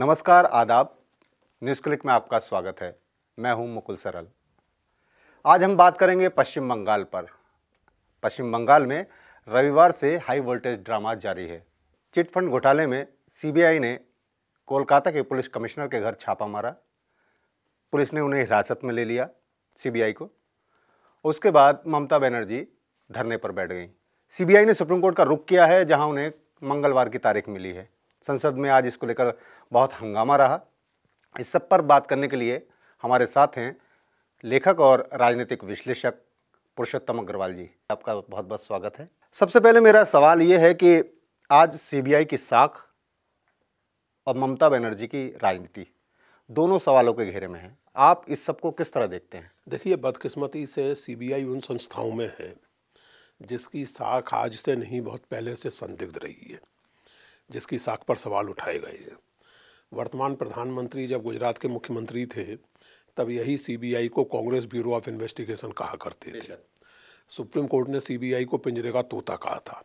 नमस्कार आदाब news click में आपका स्वागत है मैं हूं मुकुल सरल आज हम बात करेंगे पश्चिम बंगाल पर पश्चिम बंगाल में रविवार से हाई वोल्टेज ड्रामा जारी है चिटफंड घोटाले में सीबीआई ने कोलकाता के पुलिस कमिश्नर के घर छापा मारा पुलिस ने उन्हें हिरासत में ले लिया सीबीआई को उसके बाद ममता बनर्जी धरने पर बैठ गई सीबीआई ने सुप्रीम कोर्ट का रुख किया है जहां उन्हें मंगलवार की तारीख मिली है संसद में आज इसको लेकर बहुत हंगामा रहा इस सब पर बात करने के लिए हमारे साथ हैं लेखक और राजनीतिक विश्लेषक पुरुषोत्तम अग्रवाल जी आपका बहुत बहुत स्वागत है सबसे पहले मेरा सवाल ये है कि आज सीबीआई की साख और ममता बनर्जी की राजनीति दोनों सवालों के घेरे में है आप इस सबको किस तरह देखते हैं देखिए बदकिस्मती से सीबीआई उन संस्थाओं में है जिसकी साख आज से नहीं बहुत पहले से संदिग्ध रही है जिसकी साख पर सवाल उठाए गए हैं वर्तमान प्रधानमंत्री जब गुजरात के मुख्यमंत्री थे तब यही सीबीआई को कांग्रेस ब्यूरो ऑफ इन्वेस्टिगेशन कहा करते थे सुप्रीम कोर्ट ने सीबीआई को पिंजरे का तोता कहा था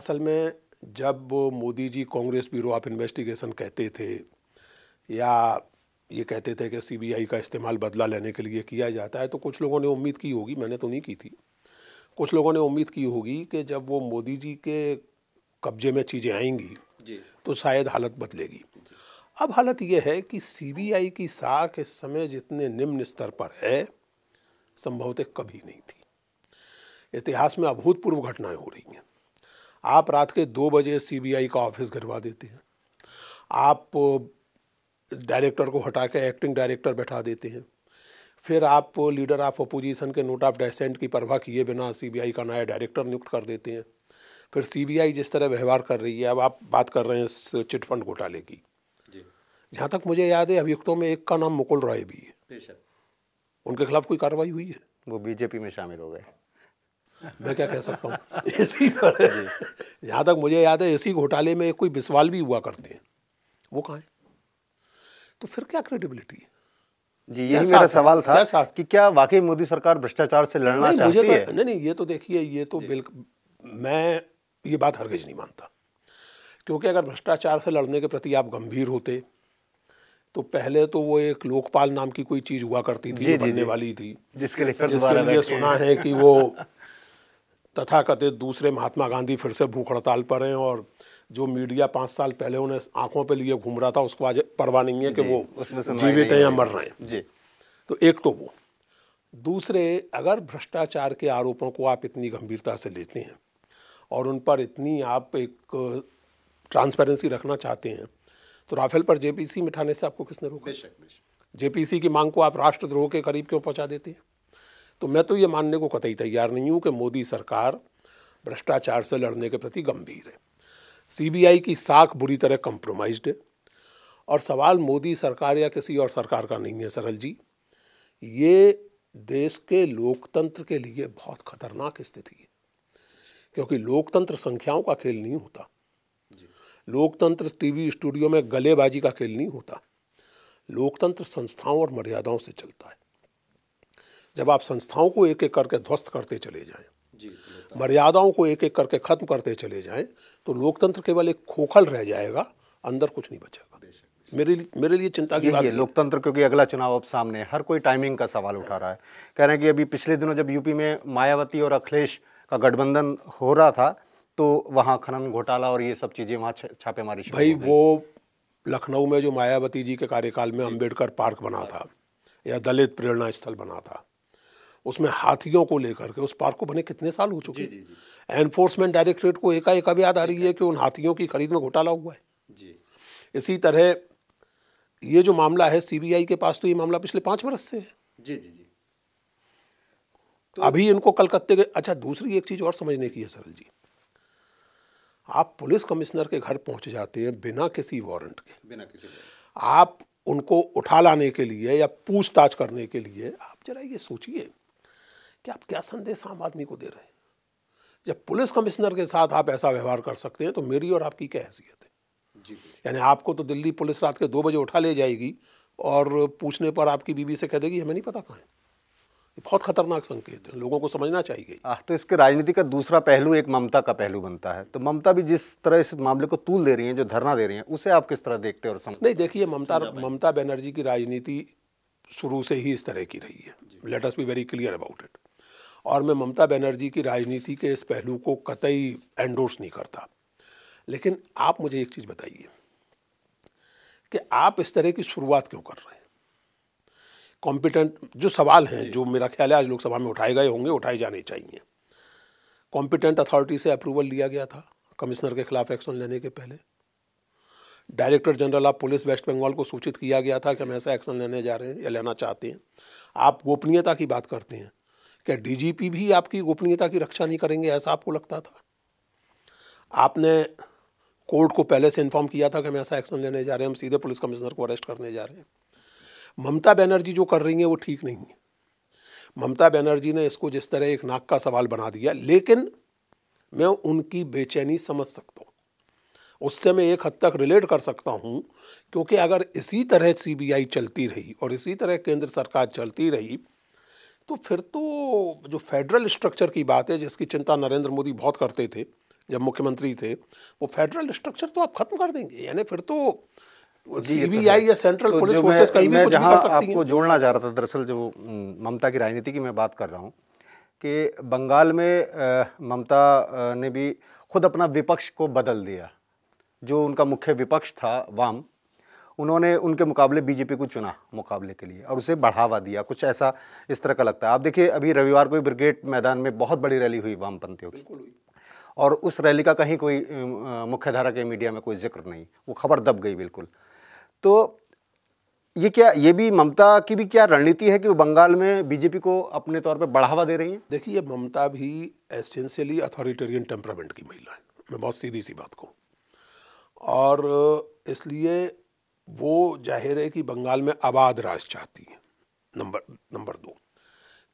असल में जब Modi ji Congress bureau of investigation कहते थे या ये कहते थे कि सीबीआई का इस्तेमाल बदला लेने के लिए किया जाता है तो कुछ लोगों ने उम्मीद की होगी मैंने तो नहीं की थी कुछ लोगों ने उम्मीद की होगी कि जब वो मोदी जी के कब्जे में चीज़ें आएंगी तो शायद हालत बदलेगी अब हालत यह है कि सीबीआई की साख इस समय जितने निम्न स्तर पर है संभवतः कभी नहीं थी इतिहास में अभूतपूर्व घटनाएं हो रही हैं आप रात के दो बजे सीबीआई का ऑफिस घिरवा देते हैं आप डायरेक्टर को हटा के एक्टिंग डायरेक्टर बैठा देते हैं फिर आप लीडर ऑफ अपोजिशन के नोट ऑफ डेसेंट की परवाह किए बिना सीबीआई का नया डायरेक्टर नियुक्त कर देते हैं फिर सीबीआई जिस तरह व्यवहार कर रही है अब आप बात कर रहे हैं इस चिटफंड घोटाले की जहाँ तक मुझे याद है अभियुक्तों में एक का नाम मुकुल रॉय भी है उनके खिलाफ कोई कार्रवाई हुई है वो बीजेपी में शामिल हो गए मैं क्या कह सकता हूँ इसी तरह जहाँ तक मुझे याद है इसी घोटाले में कोई बिसवाल भी हुआ करते हैं वो कहाँ है तो फिर क्या क्रेडिबिलिटी है जी यही मेरा सवाल था क्या कि क्या वाकई मोदी सरकार भ्रष्टाचार से लड़ना चाहती तो, है नहीं नहीं ये तो देखिए ये तो बिल्कुल मैं ये बात हरगज नहीं मानता क्योंकि अगर भ्रष्टाचार से लड़ने के प्रति आप गंभीर होते तो पहले तो वो एक लोकपाल नाम की कोई चीज हुआ करती थी बनने वाली थी जिसके लिए जिसके लिए सुना है कि वो तथाकथित दूसरे महात्मा गांधी फिर से भूख हड़ताल पर हैं और जो मीडिया पाँच साल पहले उन्हें आंखों पे लिए घूम रहा था उसको आज परवाह नहीं है कि वो जीवित हैं या मर रहे हैं तो एक तो वो दूसरे अगर भ्रष्टाचार के आरोपों को आप इतनी गंभीरता से लेते हैं और उन पर इतनी आप एक ट्रांसपेरेंसी रखना चाहते हैं तो राफेल पर जेपीसी मिठाने से आपको किसने रोका बेशक पी जेपीसी की मांग को आप राष्ट्रद्रोह के करीब क्यों पहुंचा देते हैं तो मैं तो ये मानने को कतई तैयार नहीं हूँ कि मोदी सरकार भ्रष्टाचार से लड़ने के प्रति गंभीर है सीबीआई की साख बुरी तरह कंप्रोमाइज है और सवाल मोदी सरकार या किसी और सरकार का नहीं है सरल जी ये देश के लोकतंत्र के लिए बहुत खतरनाक स्थिति है क्योंकि लोकतंत्र संख्याओं का खेल नहीं होता लोकतंत्र टीवी स्टूडियो में गलेबाजी का खेल नहीं होता लोकतंत्र संस्थाओं और मर्यादाओं से चलता है जब आप संस्थाओं को एक एक करके ध्वस्त करते चले जाएं मर्यादाओं को एक एक करके ख़त्म करते चले जाएं तो लोकतंत्र केवल एक खोखल रह जाएगा अंदर कुछ नहीं बचेगा मेरे लिए मेरे लिए चिंता की बात है लोकतंत्र क्योंकि अगला चुनाव अब सामने है हर कोई टाइमिंग का सवाल उठा रहा है कह रहे हैं कि अभी पिछले दिनों जब यूपी में मायावती और अखिलेश का गठबंधन हो रहा था तो वहाँ खनन घोटाला और ये सब चीज़ें वहाँ छापेमारी भाई वो लखनऊ में जो मायावती जी के कार्यकाल में अम्बेडकर पार्क बना था या दलित प्रेरणा स्थल बना था उसमें हाथियों को लेकर के उस पार्क को बने कितने साल हो चुके एनफोर्समेंट डायरेक्टरेट को एकाएक एक अब याद आ रही है कि उन हाथियों की खरीद में घोटाला हुआ है जी इसी तरह ये जो मामला है सीबीआई के पास तो ये मामला पिछले पाँच बरस से है जी जी जी तो अभी इनको कलकत्ते के अच्छा दूसरी एक चीज़ और समझने की है सरल जी आप पुलिस कमिश्नर के घर पहुंच जाते हैं बिना किसी वारंट के बिना किसी आप उनको उठा लाने के लिए या पूछताछ करने के लिए आप जरा ये सोचिए कि आप क्या संदेश आम आदमी को दे रहे हैं जब पुलिस कमिश्नर के साथ आप ऐसा व्यवहार कर सकते हैं तो मेरी और आपकी क्या हैसियत है यानी आपको तो दिल्ली पुलिस रात के दो बजे उठा ले जाएगी और पूछने पर आपकी बीवी से कह देगी हमें नहीं पता कहाँ है ये बहुत खतरनाक संकेत है लोगों को समझना चाहिए आ, हाँ, तो इसके राजनीति का दूसरा पहलू एक ममता का पहलू बनता है तो ममता भी जिस तरह इस मामले को तूल दे रही है जो धरना दे रही है उसे आप किस तरह देखते हैं और समझ नहीं देखिए ममता ममता बनर्जी की राजनीति शुरू से ही इस तरह की रही है let us be very clear about it और मैं ममता बनर्जी की राजनीति के इस पहलू को कतई एंडोर्स नहीं करता लेकिन आप मुझे एक चीज़ बताइए कि आप इस तरह की शुरुआत क्यों कर रहे हैं कॉम्पिटेंट जो सवाल हैं जो मेरा ख्याल है आज लोकसभा में उठाए गए होंगे उठाए जाने चाहिए कॉम्पिटेंट अथॉरिटी से अप्रूवल लिया गया था कमिश्नर के खिलाफ एक्शन लेने के पहले director general of police West Bengal को सूचित किया गया था कि हम ऐसा एक्शन लेने जा रहे हैं या लेना चाहते हैं आप गोपनीयता की बात करते हैं क्या डीजीपी भी आपकी गोपनीयता की रक्षा नहीं करेंगे ऐसा आपको लगता था आपने कोर्ट को पहले से इन्फॉर्म किया था कि हम ऐसा एक्शन लेने जा रहे हैं हम सीधे पुलिस कमिश्नर को अरेस्ट करने जा रहे हैं ममता बनर्जी जो कर रही हैं वो ठीक नहीं है ममता बनर्जी ने इसको जिस तरह एक नाक का सवाल बना दिया लेकिन मैं उनकी बेचैनी समझ सकता हूँ उससे मैं एक हद तक रिलेट कर सकता हूँ क्योंकि अगर इसी तरह सीबीआई चलती रही और इसी तरह केंद्र सरकार चलती रही तो फिर तो जो फेडरल स्ट्रक्चर की बात है जिसकी चिंता नरेंद्र मोदी बहुत करते थे जब मुख्यमंत्री थे वो फेडरल स्ट्रक्चर तो आप ख़त्म कर देंगे यानी फिर तो सीबीआई या सेंट्रल तो पुलिस फोर्सेस कहीं भी कुछ नहीं कर सकती आपको जोड़ना चाह रहा था दरअसल जो ममता की राजनीति की मैं बात कर रहा हूँ कि बंगाल में ममता ने भी खुद अपना विपक्ष को बदल दिया जो उनका मुख्य विपक्ष था वाम उन्होंने उनके मुकाबले बीजेपी को चुना मुकाबले के लिए और उसे बढ़ावा दिया कुछ ऐसा इस तरह का लगता है आप देखिए अभी रविवार को ही ब्रिगेड मैदान में बहुत बड़ी रैली हुई वामपंथियों की और उस रैली का कहीं कोई मुख्यधारा के मीडिया में कोई जिक्र नहीं वो खबर दब गई बिल्कुल तो ये क्या ये भी ममता की भी क्या रणनीति है कि वो बंगाल में बीजेपी को अपने तौर पे बढ़ावा दे रही है देखिए ये ममता भी एसेंशियली अथॉरिटेरियन टेम्परामेंट की महिला है मैं बहुत सीधी सी बात कहूँ और इसलिए वो जाहिर है कि बंगाल में आबाद राज चाहती है नंबर नंबर दो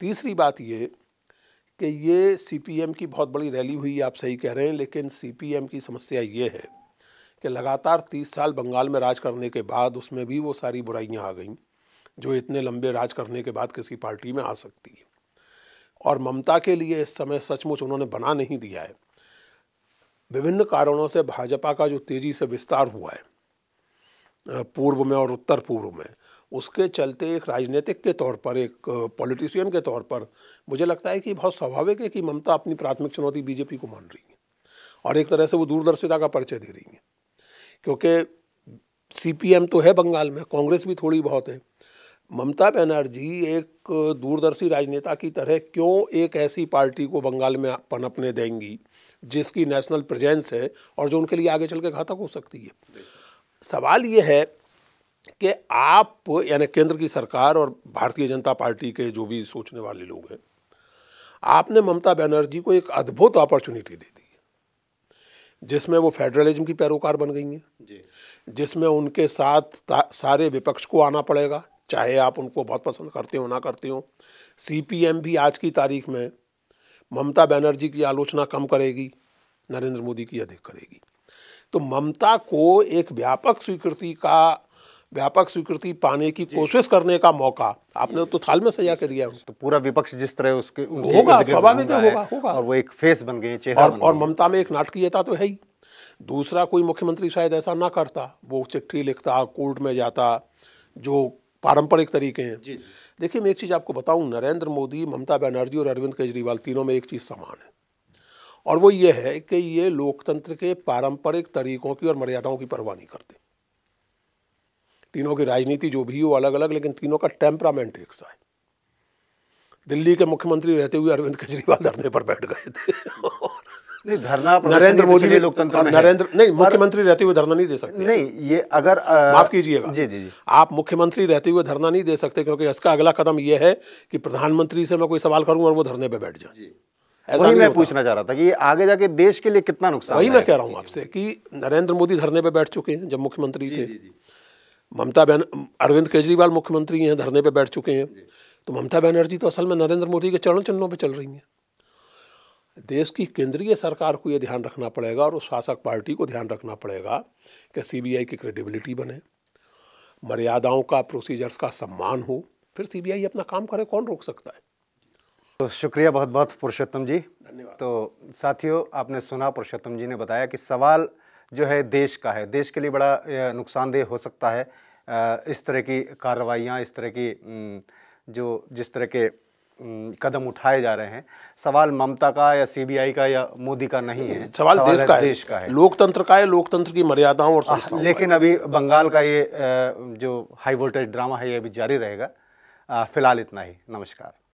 तीसरी बात ये कि ये सीपीएम की बहुत बड़ी रैली हुई आप सही कह रहे हैं लेकिन सीपीएम की समस्या ये है कि लगातार तीस साल बंगाल में राज करने के बाद उसमें भी वो सारी बुराइयाँ आ गई जो इतने लंबे राज करने के बाद किसी पार्टी में आ सकती है और ममता के लिए इस समय सचमुच उन्होंने बना नहीं दिया है विभिन्न कारणों से भाजपा का जो तेज़ी से विस्तार हुआ है पूर्व में और उत्तर पूर्व में उसके चलते एक राजनीतिक के तौर पर एक पॉलिटिशियन के तौर पर मुझे लगता है कि बहुत स्वाभाविक है कि ममता अपनी प्राथमिक चुनौती बीजेपी को मान रही है और एक तरह से वो दूरदर्शिता का परिचय दे रही है क्योंकि सीपीएम तो है बंगाल में कांग्रेस भी थोड़ी बहुत है ममता बनर्जी एक दूरदर्शी राजनेता की तरह क्यों एक ऐसी पार्टी को बंगाल में पनपने देंगी जिसकी नेशनल प्रेजेंस है और जो उनके लिए आगे चल के घातक हो सकती है सवाल ये है कि आप यानी केंद्र की सरकार और भारतीय जनता पार्टी के जो भी सोचने वाले लोग हैं आपने ममता बनर्जी को एक अद्भुत अपॉर्चुनिटी दे दी जिसमें वो फेडरलिज्म की पैरोकार बन गई हैं जिसमें उनके साथ सारे विपक्ष को आना पड़ेगा चाहे आप उनको बहुत पसंद करते हो ना करते हो एम भी आज की तारीख में ममता बनर्जी की आलोचना कम करेगी नरेंद्र मोदी की अधिक करेगी तो ममता को एक व्यापक स्वीकृति का व्यापक स्वीकृति पाने की कोशिश करने का मौका आपने तो थाल में सजा के दिया तो पूरा विपक्ष जिस तरह उसके होगा स्वाभाविक होगा होगा और वो एक फेस बन गए और, और ममता में एक नाटकीयता तो है ही दूसरा कोई मुख्यमंत्री शायद ऐसा ना करता वो चिट्ठी लिखता कोर्ट में जाता जो पारंपरिक तरीके हैं देखिए मैं एक चीज़ आपको बताऊं नरेंद्र मोदी ममता बनर्जी और अरविंद केजरीवाल तीनों में एक चीज़ समान है और वो ये है कि ये लोकतंत्र के पारंपरिक तरीकों की और मर्यादाओं की परवाह नहीं करते तीनों की राजनीति जो भी हो अलग अलग लेकिन तीनों का टेम्परामेंट एक सा है दिल्ली के मुख्यमंत्री रहते हुए अरविंद केजरीवाल धरने पर बैठ गए थे धरना नरेंद्र मोदी ने लोकतंत्र हाँ, नरेंद्र नहीं मुख्यमंत्री रहते हुए धरना नहीं दे सकते नहीं ये अगर माफ कीजिएगा जी जी जी आप मुख्यमंत्री रहते हुए धरना नहीं दे सकते क्योंकि इसका अगला कदम यह है कि प्रधानमंत्री से मैं कोई सवाल करूं और वो धरने पे बैठ जाए ऐसा मैं पूछना चाह रहा था कि ये आगे जाके देश के लिए कितना नुकसान वही मैं कह रहा हूँ आपसे कि नरेंद्र मोदी धरने पर बैठ चुके हैं जब मुख्यमंत्री थे ममता बैन अरविंद केजरीवाल मुख्यमंत्री हैं धरने पे बैठ चुके हैं तो ममता बनर्जी तो असल में नरेंद्र मोदी के चरण चिन्हों पे चल रही हैं देश की केंद्रीय सरकार को ये ध्यान रखना पड़ेगा और उस शासक पार्टी को ध्यान रखना पड़ेगा कि सीबीआई की क्रेडिबिलिटी बने मर्यादाओं का प्रोसीजर्स का सम्मान हो फिर सीबीआई अपना काम करे कौन रोक सकता है तो शुक्रिया बहुत बहुत पुरुषोत्तम जी धन्यवाद तो साथियों आपने सुना पुरुषोत्तम जी ने बताया कि सवाल जो है देश का है देश के लिए बड़ा नुकसानदेह हो सकता है इस तरह की कार्रवाइयाँ इस तरह की जो जिस तरह के कदम उठाए जा रहे हैं सवाल ममता का या सीबीआई का या मोदी का नहीं है सवाल, सवाल देश, का है, देश का है लोकतंत्र का है लोकतंत्र की मर्यादाओं और आ, लेकिन अभी बंगाल का ये जो हाई वोल्टेज ड्रामा है ये अभी जारी रहेगा फिलहाल इतना ही नमस्कार